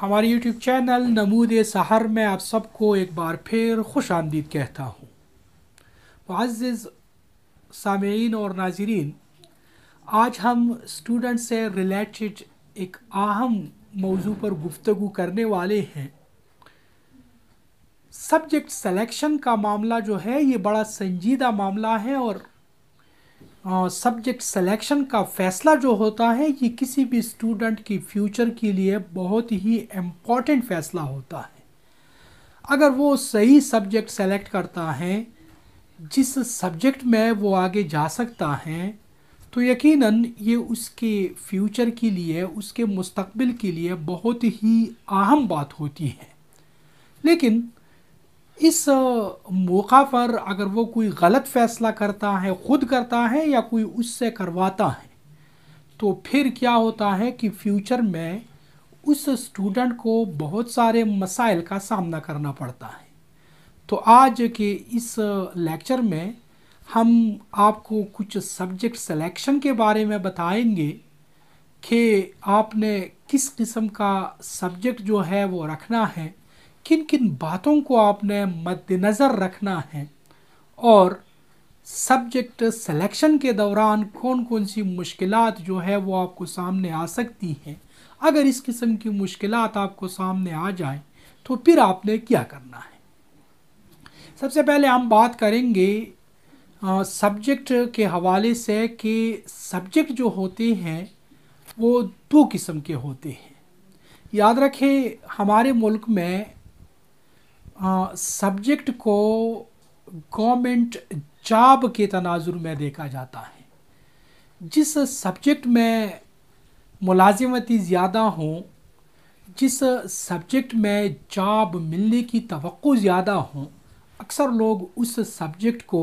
हमारे YouTube channel नमूद सहर में आप सबको एक बार फिर खुश आमदीद कहता हूँ मुआज़ सामीन और नाजरीन आज हम स्टूडेंट से रिलेटेड एक अहम मौजू पर गुफ्तु करने वाले हैं सब्जेक्ट सेलेक्शन का मामला जो है ये बड़ा संजीदा मामला है और सब्जेक्ट सिलेक्शन का फैसला जो होता है ये किसी भी स्टूडेंट की फ्यूचर के लिए बहुत ही इम्पॉर्टेंट फैसला होता है अगर वो सही सब्जेक्ट सेलेक्ट करता है जिस सब्जेक्ट में वो आगे जा सकता है तो यकीनन ये उसके फ्यूचर के लिए उसके मुस्तकबिल के लिए बहुत ही अहम बात होती है लेकिन इस मौका पर अगर वो कोई गलत फैसला करता है ख़ुद करता है या कोई उससे करवाता है तो फिर क्या होता है कि फ्यूचर में उस स्टूडेंट को बहुत सारे मसाइल का सामना करना पड़ता है तो आज के इस लेक्चर में हम आपको कुछ सब्जेक्ट सिलेक्शन के बारे में बताएंगे कि आपने किस किस्म का सब्जेक्ट जो है वो रखना है किन किन बातों को आपने मद्देनज़र रखना है और सब्जेक्ट सिलेक्शन के दौरान कौन कौन सी मुश्किल जो है वो आपको सामने आ सकती हैं अगर इस किस्म की मुश्किल आपको सामने आ जाए तो फिर आपने क्या करना है सबसे पहले हम बात करेंगे सब्जेक्ट के हवाले से कि सब्जेक्ट जो होते हैं वो दो किस्म के होते हैं याद रखें हमारे मुल्क में सब्जेक्ट को गवर्नमेंट जॉब के तनाजुर में देखा जाता है जिस सब्जेक्ट में मुलाजमती ज़्यादा हो जिस सब्जेक्ट में जॉब मिलने की तो ज़्यादा हो अक्सर लोग उस सब्जेक्ट को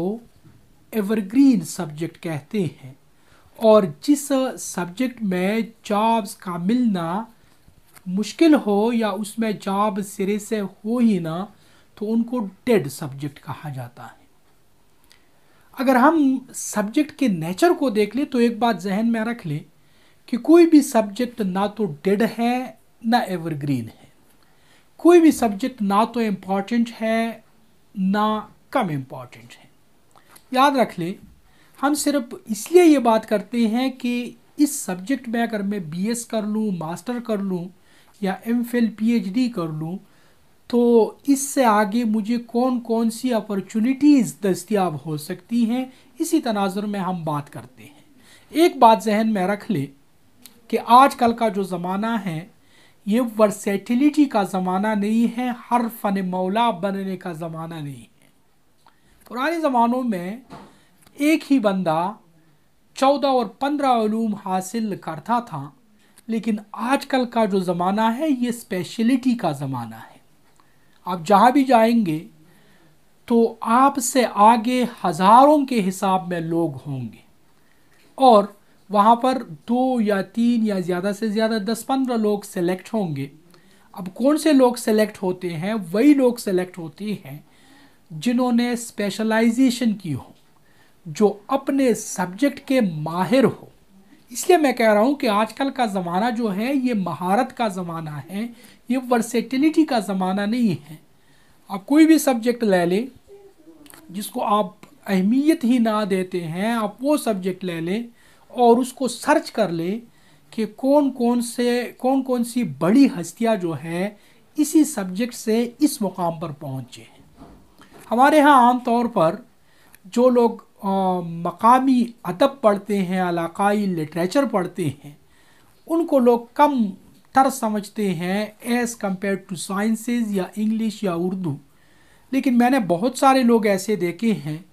एवरग्रीन सब्जेक्ट कहते हैं और जिस सब्जेक्ट में जॉब्स का मिलना मुश्किल हो या उसमें जॉब सिरे से हो ही ना तो उनको डेड सब्जेक्ट कहा जाता है अगर हम सब्जेक्ट के नेचर को देख ले तो एक बात जहन में रख ले कि कोई भी सब्जेक्ट ना तो डेड है ना एवरग्रीन है कोई भी सब्जेक्ट ना तो इम्पॉर्टेंट है ना कम इम्पॉर्टेंट है याद रख ले हम सिर्फ इसलिए ये बात करते हैं कि इस सब्जेक्ट में अगर मैं बीएस कर लूँ मास्टर कर लूँ या एम फिल कर लूँ तो इससे आगे मुझे कौन कौन सी अपॉर्चुनिटीज़ दस्तियाब हो सकती हैं इसी तनाजर में हम बात करते हैं एक बात जहन में रख ले कि आजकल का जो ज़माना है ये वर्सेटिलिटी का ज़माना नहीं है हर फन मौला बनने का ज़माना नहीं है पुराने ज़मानों में एक ही बंदा चौदह और पंद्रह ूम हासिल करता था लेकिन आजकल का जो ज़माना है ये स्पेशलिटी का ज़माना है आप जहाँ भी जाएंगे तो आपसे आगे हज़ारों के हिसाब में लोग होंगे और वहाँ पर दो या तीन या ज़्यादा से ज़्यादा दस पंद्रह लोग सेलेक्ट होंगे अब कौन से लोग सेलेक्ट होते हैं वही लोग सेलेक्ट होते हैं जिन्होंने स्पेशलाइजेशन की हो जो अपने सब्जेक्ट के माहिर हो इसलिए मैं कह रहा हूँ कि आजकल का ज़माना जो है ये महारत का ज़माना है ये वर्सेटिलिटी का ज़माना नहीं है आप कोई भी सब्जेक्ट ले लें जिसको आप अहमियत ही ना देते हैं आप वो सब्जेक्ट ले लें और उसको सर्च कर लें कि कौन कौन से कौन कौन सी बड़ी हस्तियाँ जो है इसी सब्जेक्ट से इस मुकाम पर पहुँचे हैं हमारे यहाँ आमतौर पर जो लोग मकामी अदब पढ़ते हैं अलाकाई लिटरेचर पढ़ते हैं उनको लोग कम तर समझते हैं एज़ कम्पेयर टू साइंसेज या इंग्लिश या उर्दू लेकिन मैंने बहुत सारे लोग ऐसे देखे हैं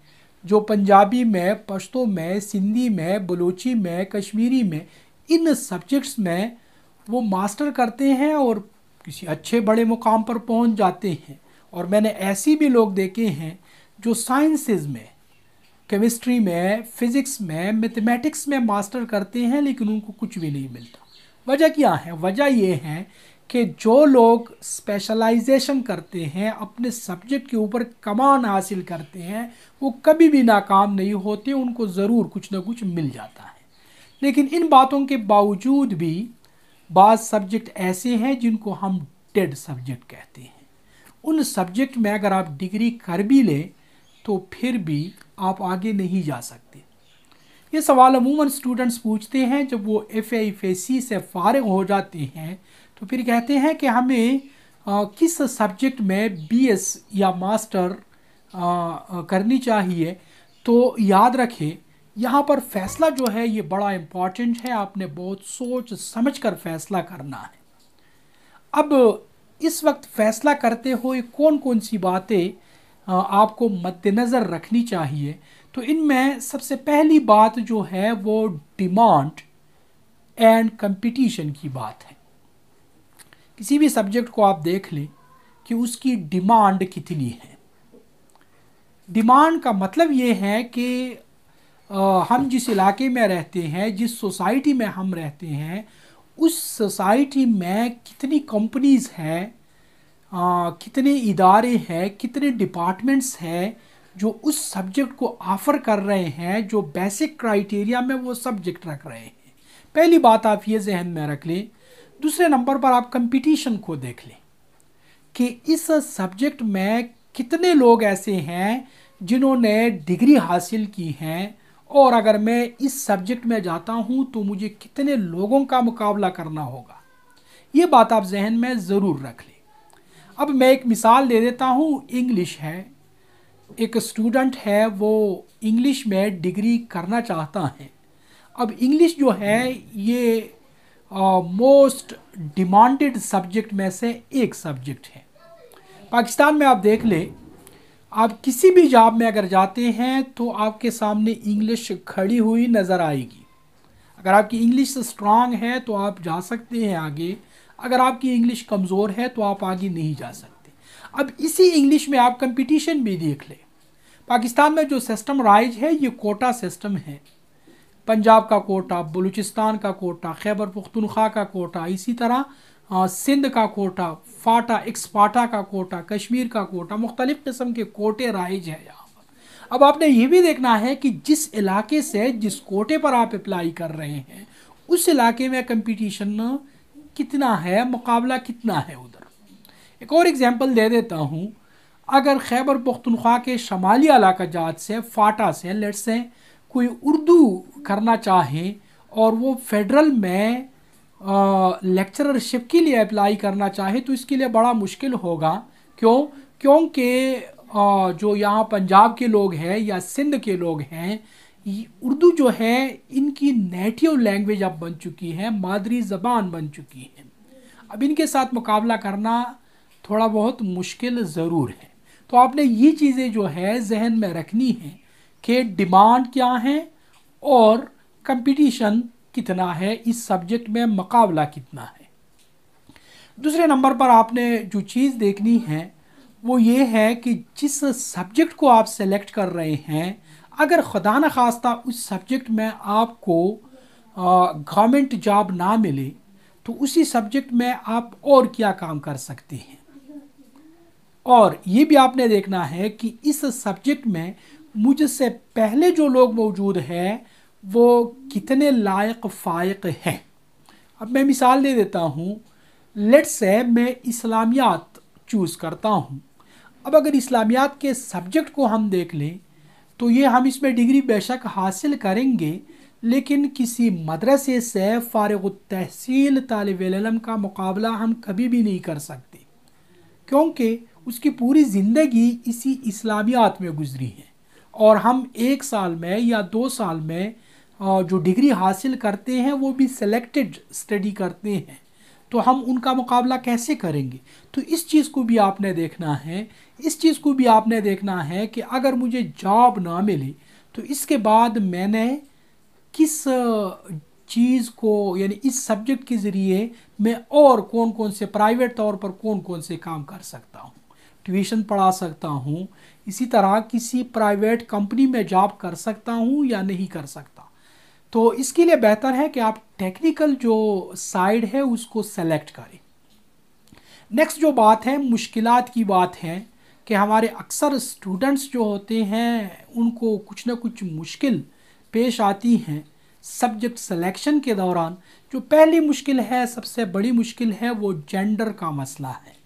जो पंजाबी में पश्तो में सिंधी में बलोची में कश्मीरी में इन सब्जेक्ट्स में वो मास्टर करते हैं और किसी अच्छे बड़े मुकाम पर पहुंच जाते हैं और मैंने ऐसे भी लोग देखे हैं जो साइंसेज में केमिस्ट्री में फिज़िक्स में मैथमेटिक्स में मास्टर करते हैं लेकिन उनको कुछ भी नहीं मिलता वजह क्या है वजह ये है कि जो लोग स्पेशलाइजेशन करते हैं अपने सब्जेक्ट के ऊपर कमान हासिल करते हैं वो कभी भी नाकाम नहीं होते उनको ज़रूर कुछ ना कुछ मिल जाता है लेकिन इन बातों के बावजूद भी बाज़ सब्जेक्ट ऐसे हैं जिनको हम डेड सब्जेक्ट कहते हैं उन सब्जेक्ट में अगर आप डिग्री कर भी लें तो फिर भी आप आगे नहीं जा सकते ये सवाल अमूमन स्टूडेंट्स पूछते हैं जब वो एफ एफ सी से फारग हो जाते हैं तो फिर कहते हैं कि हमें आ, किस सब्जेक्ट में बीएस या मास्टर आ, करनी चाहिए तो याद रखें यहाँ पर फैसला जो है ये बड़ा इम्पॉर्टेंट है आपने बहुत सोच समझ कर फैसला करना है अब इस वक्त फैसला करते हुए कौन कौन सी बातें आपको मद्देनज़र रखनी चाहिए तो इनमें सबसे पहली बात जो है वो डिमांड एंड कंपटीशन की बात है किसी भी सब्जेक्ट को आप देख लें कि उसकी डिमांड कितनी है डिमांड का मतलब ये है कि हम जिस इलाके में रहते हैं जिस सोसाइटी में हम रहते हैं उस सोसाइटी में कितनी कंपनीज़ हैं आ, कितने इदारे हैं कितने डिपार्टमेंट्स हैं जो उस सब्जेक्ट को ऑफ़र कर रहे हैं जो बेसिक क्राइटेरिया में वो सब्जेक्ट रख रहे हैं पहली बात आप ये जहन में रख लें दूसरे नंबर पर आप कंपटीशन को देख लें कि इस सब्जेक्ट में कितने लोग ऐसे हैं जिन्होंने डिग्री हासिल की हैं और अगर मैं इस सब्जेक्ट में जाता हूं तो मुझे कितने लोगों का मुकाबला करना होगा ये बात आप जहन में ज़रूर रख लें अब मैं एक मिसाल दे देता हूँ इंग्लिश है एक स्टूडेंट है वो इंग्लिश में डिग्री करना चाहता है अब इंग्लिश जो है ये मोस्ट डिमांडेड सब्जेक्ट में से एक सब्जेक्ट है पाकिस्तान में आप देख लें आप किसी भी जॉब में अगर जाते हैं तो आपके सामने इंग्लिश खड़ी हुई नज़र आएगी अगर आपकी इंग्लिश स्ट्रांग है तो आप जा सकते हैं आगे अगर आपकी इंग्लिश कमज़ोर है तो आप आगे नहीं जा सकते अब इसी इंग्लिश में आप कंपटीशन भी देख लें पाकिस्तान में जो सिस्टम राइज है ये कोटा सिस्टम है पंजाब का कोटा बलूचिस्तान का कोटा खैबर पुख्तनख्वा का कोटा इसी तरह सिंध का कोटा फाटा एक्सपाटा का कोटा कश्मीर का कोटा मुख्तलिफ़ किस्म के कोटे राइज है यहाँ पर अब आपने ये भी देखना है कि जिस इलाके से जिस कोटे पर आप अप्लाई कर रहे हैं उस इलाके में कंपटीशन कितना है मुकाबला कितना है उधर एक और एग्ज़ाम्पल दे देता हूँ अगर खैबर पख्तनख्वा के शमाली इलाका जात से फाटा से लेट से कोई उर्दू करना चाहे और वो फेडरल में लेक्चररशिप के लिए अप्लाई करना चाहे तो इसके लिए बड़ा मुश्किल होगा क्यों क्योंकि जो यहाँ पंजाब के लोग हैं या सिंध के लोग हैं उर्दू जो है इनकी नेटिव लैंग्वेज अब बन चुकी है मादरी ज़बान बन चुकी है अब इनके साथ मुकाबला करना थोड़ा बहुत मुश्किल ज़रूर है तो आपने ये चीज़ें जो है जहन में रखनी है कि डिमांड क्या है और कंपटीशन कितना है इस सब्जेक्ट में मुकाबला कितना है दूसरे नंबर पर आपने जो चीज़ देखनी है वो ये है कि जिस सब्जेक्ट को आप सेलेक्ट कर रहे हैं अगर खुदा न खास्ता उस सब्जेक्ट में आपको गवर्नमेंट जॉब ना मिले तो उसी सब्जेक्ट में आप और क्या काम कर सकते हैं और ये भी आपने देखना है कि इस सब्जेक्ट में मुझसे पहले जो लोग मौजूद हैं वो कितने लायक फ़ायक हैं अब मैं मिसाल दे देता हूँ लेट्स से मैं इस्लामियात चूज़ करता हूँ अब अगर इस्लामियात के सब्जेक्ट को हम देख लें तो ये हम इसमें डिग्री बेशक हासिल करेंगे लेकिन किसी मदरसे से फ़ारग तहसील तालब इलम का मुकाबला हम कभी भी नहीं कर सकते क्योंकि उसकी पूरी ज़िंदगी इसी इस्लामियात में गुजरी है और हम एक साल में या दो साल में जो डिग्री हासिल करते हैं वो भी सेलेक्टेड स्टडी करते हैं तो हम उनका मुकाबला कैसे करेंगे तो इस चीज़ को भी आपने देखना है इस चीज़ को भी आपने देखना है कि अगर मुझे जॉब ना मिली तो इसके बाद मैंने किस चीज़ को यानी इस सब्जेक्ट के ज़रिए मैं और कौन कौन से प्राइवेट तौर पर कौन कौन से काम कर सकता हूँ ट्यूशन पढ़ा सकता हूँ इसी तरह किसी प्राइवेट कंपनी में जॉब कर सकता हूँ या नहीं कर सकता तो इसके लिए बेहतर है कि आप टेक्निकल जो साइड है उसको सेलेक्ट करें नेक्स्ट जो बात है मुश्किल की बात है कि हमारे अक्सर स्टूडेंट्स जो होते हैं उनको कुछ ना कुछ मुश्किल पेश आती हैं सब्जेक्ट सिलेक्शन के दौरान जो पहली मुश्किल है सबसे बड़ी मुश्किल है वो जेंडर का मसला है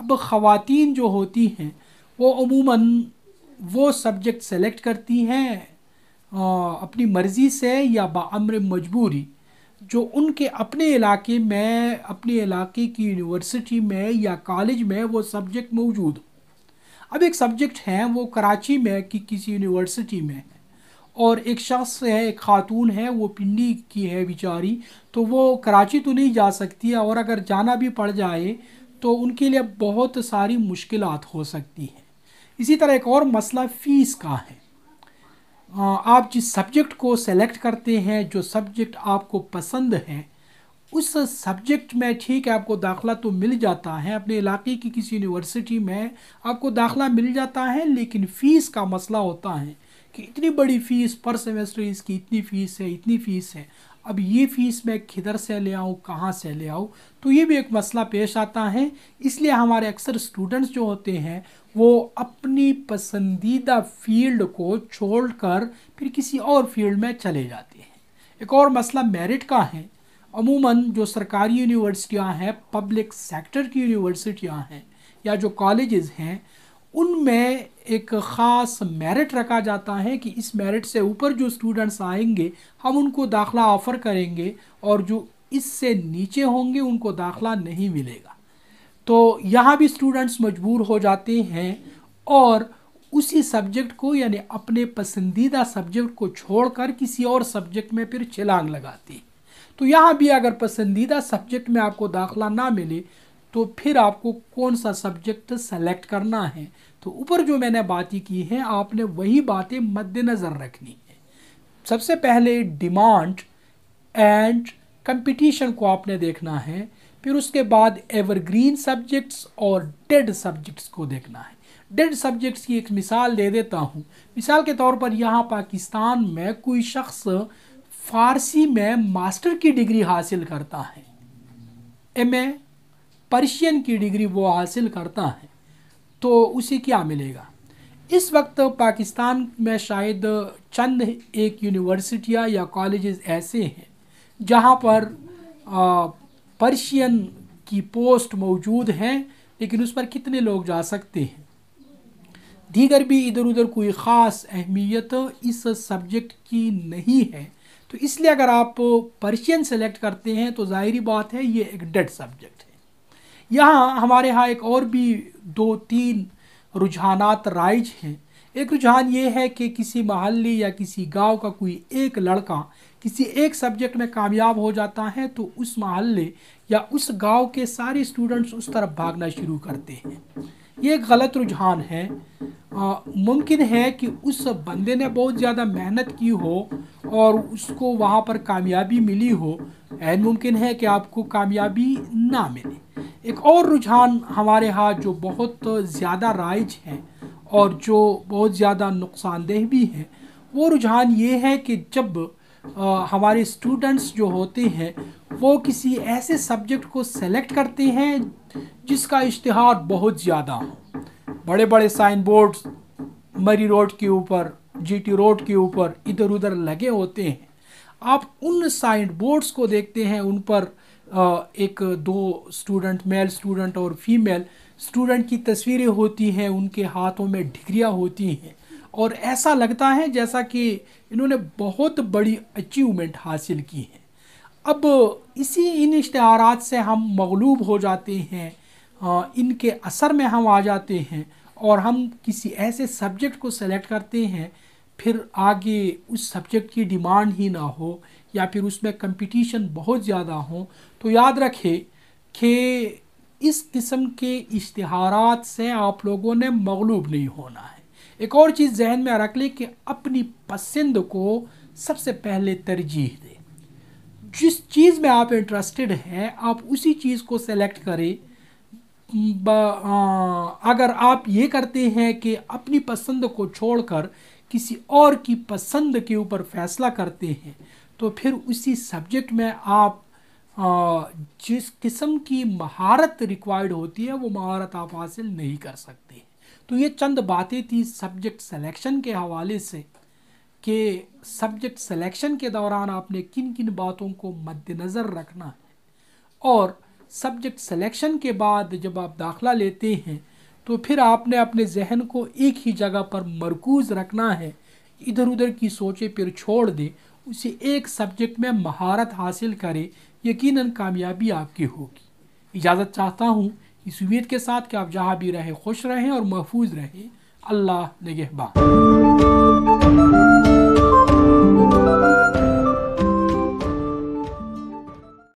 अब ख़वान जो होती हैं वो अमूमन वो सब्जेक्ट सेलेक्ट करती हैं अपनी मर्ज़ी से या बाम्र मजबूरी जो उनके अपने इलाके में अपने इलाके की यूनिवर्सिटी में या कॉलेज में वो सब्जेक्ट मौजूद अब एक सब्जेक्ट है वो कराची में कि किसी यूनिवर्सिटी में है और एक शख्स है एक खातून है वो पिंडी की है बेचारी तो वो कराची तो नहीं जा सकती है और अगर जाना भी पड़ जाए तो उनके लिए बहुत सारी मुश्किल हो सकती हैं इसी तरह एक और मसला फ़ीस का है हाँ, आप जिस सब्जेक्ट को सेलेक्ट करते हैं जो सब्जेक्ट आपको पसंद है उस सब्जेक्ट में ठीक है आपको दाखला तो मिल जाता है अपने इलाके की किसी यूनिवर्सिटी में आपको दाखला मिल जाता है लेकिन फ़ीस का मसला होता है कि इतनी बड़ी फ़ीस पर सेमेस्टर इसकी इतनी फ़ीस है इतनी फ़ीस है अब ये फीस मैं किधर से ले आऊँ कहाँ से ले आऊँ तो ये भी एक मसला पेश आता है इसलिए हमारे अक्सर स्टूडेंट्स जो होते हैं वो अपनी पसंदीदा फील्ड को छोड़कर फिर किसी और फील्ड में चले जाते हैं एक और मसला मेरिट का है अमूमन जो सरकारी यूनिवर्सिटियाँ हैं पब्लिक सेक्टर की यूनिवर्सिटियाँ हैं या जो कॉलेजेस हैं उनमें एक ख़ास मेरिट रखा जाता है कि इस मेरिट से ऊपर जो स्टूडेंट्स आएंगे हम उनको दाखला ऑफ़र करेंगे और जो इससे नीचे होंगे उनको दाखला नहीं मिलेगा तो यहाँ भी स्टूडेंट्स मजबूर हो जाते हैं और उसी सब्जेक्ट को यानी अपने पसंदीदा सब्जेक्ट को छोड़कर किसी और सब्जेक्ट में फिर छलांग लगाती हैं तो यहाँ भी अगर पसंदीदा सब्जेक्ट में आपको दाखला ना मिले तो फिर आपको कौन सा सब्जेक्ट सेलेक्ट करना है तो ऊपर जो मैंने बातें की हैं आपने वही बातें मद्देनज़र रखनी है सबसे पहले डिमांड एंड कंपटीशन को आपने देखना है फिर उसके बाद एवरग्रीन सब्जेक्ट्स और डेड सब्जेक्ट्स को देखना है डेड सब्जेक्ट्स की एक मिसाल दे देता हूँ मिसाल के तौर पर यहाँ पाकिस्तान में कोई शख्स फारसी में मास्टर की डिग्री हासिल करता है एम ए पर्शियन की डिग्री वो हासिल करता है तो उसे क्या मिलेगा इस वक्त पाकिस्तान में शायद चंद एक यूनिवर्सिटियाँ या कॉलेजेस ऐसे हैं जहाँ पर पर्शियन की पोस्ट मौजूद हैं लेकिन उस पर कितने लोग जा सकते हैं दीगर भी इधर उधर कोई ख़ास अहमियत इस सब्जेक्ट की नहीं है तो इसलिए अगर आप पर्शियन सेलेक्ट करते हैं तो ज़ाहरी बात है ये एक डेड सब्जेक्ट है यहाँ हमारे यहाँ एक और भी दो तीन रुझानात राइज हैं एक रुझान ये है कि किसी महल या किसी गांव का कोई एक लड़का किसी एक सब्जेक्ट में कामयाब हो जाता है तो उस महल या उस गांव के सारे स्टूडेंट्स उस तरफ भागना शुरू करते हैं ये गलत रुझान है मुमकिन है कि उस बंदे ने बहुत ज़्यादा मेहनत की हो और उसको वहाँ पर कामयाबी मिली हो एन मुमकिन है कि आपको कामयाबी ना मिले एक और रुझान हमारे यहाँ जो बहुत ज़्यादा राइज है और जो बहुत ज़्यादा नुकसानदेह भी है वो रुझान ये है कि जब आ, हमारे स्टूडेंट्स जो होते हैं वो किसी ऐसे सब्जेक्ट को सेलेक्ट करते हैं जिसका इश्तहार बहुत ज़्यादा हो बड़े बड़े साइन बोर्ड्स मरी रोड के ऊपर जीटी रोड के ऊपर इधर उधर लगे होते हैं आप उन साइन बोर्ड्स को देखते हैं उन पर एक दो स्टूडेंट मेल स्टूडेंट और फीमेल स्टूडेंट की तस्वीरें होती हैं उनके हाथों में डिग्रियाँ होती हैं और ऐसा लगता है जैसा कि इन्होंने बहुत बड़ी अचीवमेंट हासिल की है अब इसी इन इश्तहारात से हम मगलूब हो जाते हैं इनके असर में हम आ जाते हैं और हम किसी ऐसे सब्जेक्ट को सेलेक्ट करते हैं फिर आगे उस सब्जेक्ट की डिमांड ही ना हो या फिर उसमें कंपटीशन बहुत ज़्यादा हो तो याद रखें कि इस किस्म के इश्तहारात से आप लोगों ने मगलूब नहीं होना है एक और चीज़ जहन में रख लें कि अपनी पसंद को सबसे पहले तरजीह दें जिस चीज़ में आप इंटरेस्टेड हैं आप उसी चीज़ को सेलेक्ट करें अगर आप ये करते हैं कि अपनी पसंद को छोड़कर किसी और की पसंद के ऊपर फैसला करते हैं तो फिर उसी सब्जेक्ट में आप जिस किस्म की महारत रिक्वायर्ड होती है वो महारत आप हासिल नहीं कर सकते तो ये चंद बातें थी सब्जेक्ट सिलेक्शन के हवाले से कि सब्जेक्ट सिलेक्शन के दौरान आपने किन किन बातों को मद्दनज़र रखना है और सब्जेक्ट सिलेक्शन के बाद जब आप दाखला लेते हैं तो फिर आपने अपने जहन को एक ही जगह पर मरकूज़ रखना है इधर उधर की सोचें फिर छोड़ दें उसे एक सब्जेक्ट में महारत हासिल करें यकीनन कामयाबी आपकी होगी इजाज़त चाहता हूँ इस उम्मीद के साथ कि आप जहाँ भी रहें खुश रहें और महफूज रहें अल्लाह नगहबा